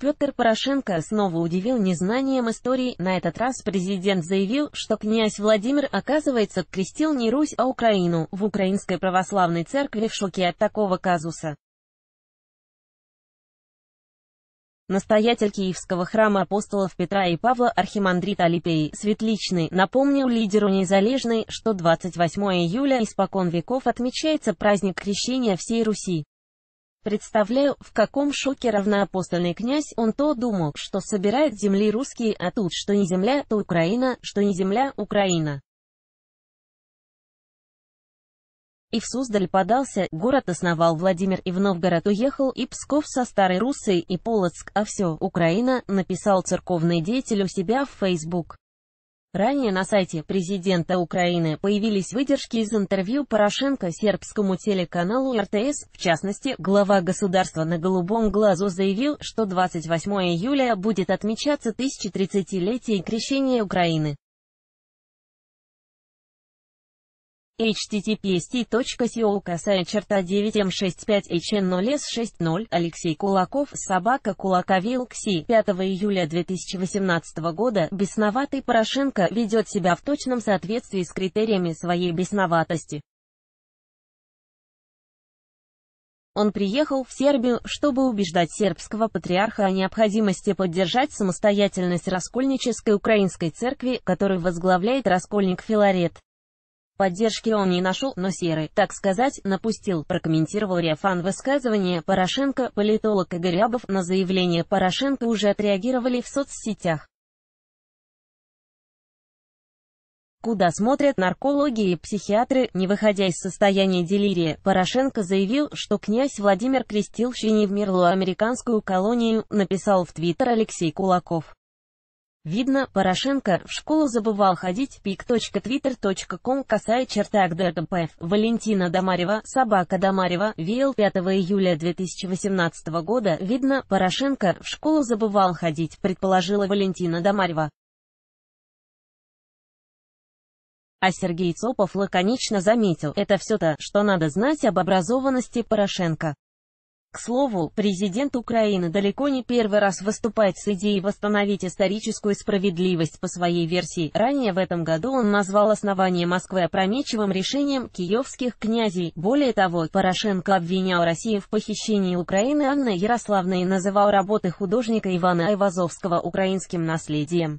Петр Порошенко снова удивил незнанием истории. На этот раз президент заявил, что князь Владимир, оказывается, крестил не Русь, а Украину. В Украинской православной церкви в шоке от такого казуса. Настоятель Киевского храма апостолов Петра и Павла архимандрит Алипей Светличный напомнил лидеру Незалежной, что 28 июля испокон веков отмечается праздник крещения всей Руси. Представляю, в каком шоке равноапостольный князь, он то думал, что собирает земли русские, а тут что не земля, то Украина, что не земля, Украина. И в Суздаль подался, город основал Владимир и в Новгород уехал, и Псков со Старой Руссой, и Полоцк, а все, Украина, написал церковный деятель у себя в Facebook. Ранее на сайте президента Украины появились выдержки из интервью Порошенко сербскому телеканалу РТС, в частности, глава государства на голубом глазу заявил, что 28 июля будет отмечаться 1030-летие крещения Украины. http://sti.co 9m65hn0s60 эм Алексей Кулаков, собака Кулаковилкси, 5 июля 2018 года, бесноватый Порошенко ведет себя в точном соответствии с критериями своей бесноватости. Он приехал в Сербию, чтобы убеждать сербского патриарха о необходимости поддержать самостоятельность раскольнической украинской церкви, которую возглавляет раскольник Филарет. Поддержки он не нашел, но Серый, так сказать, напустил, прокомментировал Риафан высказывание Порошенко. Политолог Игорь Абов на заявление Порошенко уже отреагировали в соцсетях. куда смотрят наркологи и психиатры, не выходя из состояния делирия. Порошенко заявил, что князь Владимир крестил Щеневмирлу американскую колонию, написал в Твиттер Алексей Кулаков. Видно, Порошенко в школу забывал ходить. pic.twitter.com косая черта ГДРПФ. Валентина Домарева, собака Домарева, веял 5 июля 2018 года. Видно, Порошенко в школу забывал ходить, предположила Валентина Домарева. А Сергей Цопов лаконично заметил, это все то, что надо знать об образованности Порошенко. К слову, президент Украины далеко не первый раз выступает с идеей восстановить историческую справедливость по своей версии. Ранее в этом году он назвал основание Москвы опрометчивым решением киевских князей. Более того, Порошенко обвинял Россию в похищении Украины Анны Ярославной и называл работы художника Ивана Айвазовского украинским наследием.